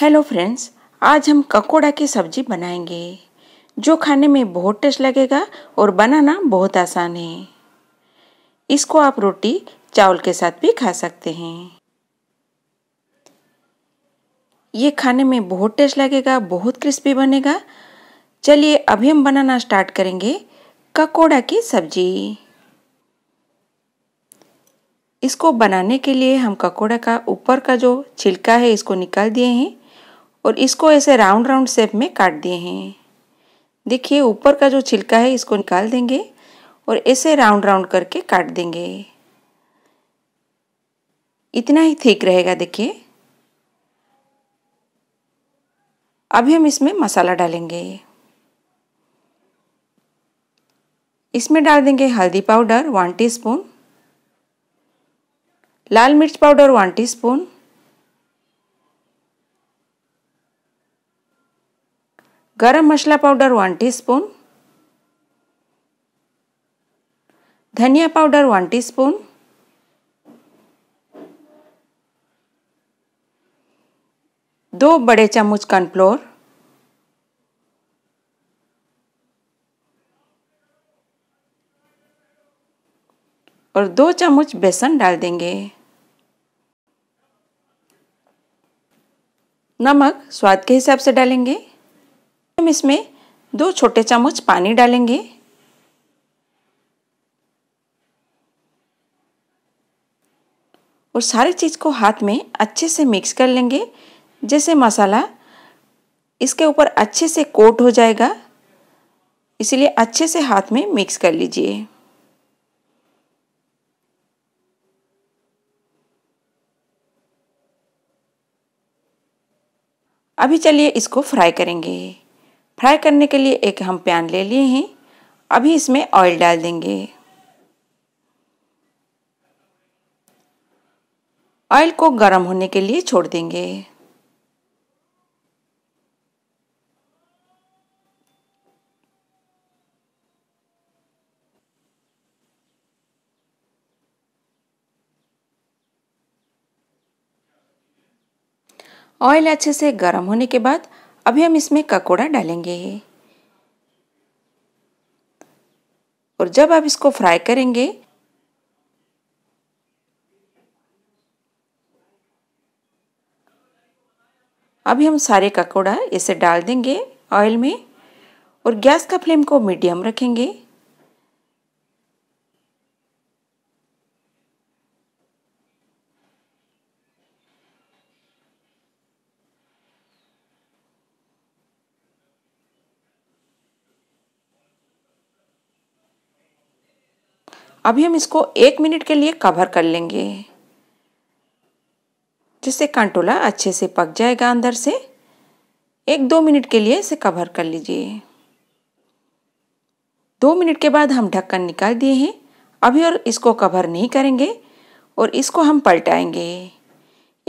hello friends आज हम ककोड़ा की सब्जी बनाएंगे जो खाने में बहुत टेस्ट लगेगा और बनाना बहुत आसान है इसको आप रोटी चावल के साथ भी खा सकते हैं ये खाने में बहुत टेस्ट लगेगा बहुत क्रिस्पी बनेगा चलिए अभी हम बनाना स्टार्ट करेंगे ककोड़ा की सब्जी इसको बनाने के लिए हम ककोड़ा का ऊपर का जो छिलका है इसको निकाल दिए हैं और इसको ऐसे राउंड राउंड शेप में काट दिए हैं देखिए ऊपर का जो छिलका है इसको निकाल देंगे और ऐसे राउंड राउंड करके काट देंगे इतना ही ठीक रहेगा देखिए अभी हम इसमें मसाला डालेंगे इसमें डाल देंगे हल्दी पाउडर वन टीस्पून, लाल मिर्च powder one teaspoon, garam masala powder one teaspoon धनिया पाउडर वन टीस्पून दो बड़े चम्मच कॉर्नफ्लोर और दो चम्मच बेसन डाल देंगे नमक स्वाद के हिसाब से डालेंगे हम इसमें दो छोटे चम्मच पानी डालेंगे और सारी चीज़ को हाथ में अच्छे से मिक्स कर लेंगे जैसे मसाला इसके ऊपर अच्छे से कोट हो जाएगा इसलिए अच्छे से हाथ में मिक्स कर लीजिए अभी चलिए इसको फ्राई करेंगे फ्राई करने के लिए एक हम पैन ले लिए हैं अभी इसमें ऑयल डाल देंगे ऑयल को गर्म होने के लिए छोड़ देंगे ऑयल अच्छे से गर्म होने के बाद अभी हम इसमें ककोड़ा डालेंगे और जब आप इसको फ्राई करेंगे अभी हम सारे ककोड़ा इसे डाल देंगे ऑयल में और गैस का फ्लेम को मीडियम रखेंगे अभी हम इसको एक मिनट के लिए कवर कर लेंगे जिससे कंटोला अच्छे से पक जाएगा अंदर से एक दो मिनट के लिए इसे कवर कर लीजिए दो मिनट के बाद हम ढक्कन निकाल दिए हैं अभी और इसको कवर नहीं करेंगे और इसको हम पलटाएंगे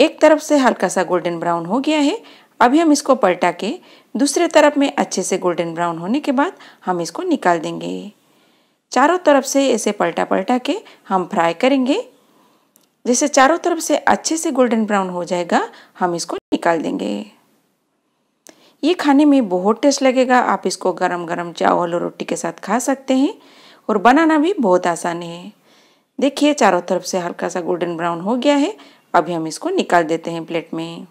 एक तरफ से हल्का सा गोल्डन ब्राउन हो गया है अभी हम इसको पलटा के दूसरे तरफ में अच्छे से गोल्डन ब्राउन होने के बाद हम इसको निकाल देंगे चारों तरफ से इसे पलटा पलटा के हम फ्राई करेंगे जैसे चारों तरफ से अच्छे से गोल्डन ब्राउन हो जाएगा हम इसको निकाल देंगे ये खाने में बहुत टेस्ट लगेगा आप इसको गरम गरम चावल और रोटी के साथ खा सकते हैं और बनाना भी बहुत आसान है देखिए चारों तरफ से हल्का सा गोल्डन ब्राउन हो गया है अभी हम इसको निकाल देते हैं प्लेट में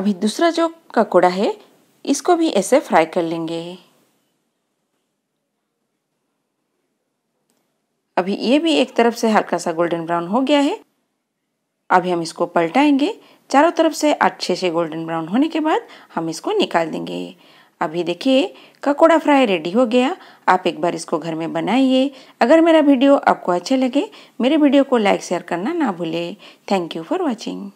अभी दूसरा जो ककोड़ा है इसको भी ऐसे फ्राई कर लेंगे अभी ये भी एक तरफ से हल्का सा गोल्डन ब्राउन हो गया है अभी हम इसको पलटाएंगे चारों तरफ से अच्छे से गोल्डन ब्राउन होने के बाद हम इसको निकाल देंगे अभी देखिए ककोड़ा फ्राई रेडी हो गया आप एक बार इसको घर में बनाइए अगर मेरा वीडियो आपको अच्छा लगे मेरे वीडियो को लाइक शेयर करना ना भूले थैंक यू फॉर वॉचिंग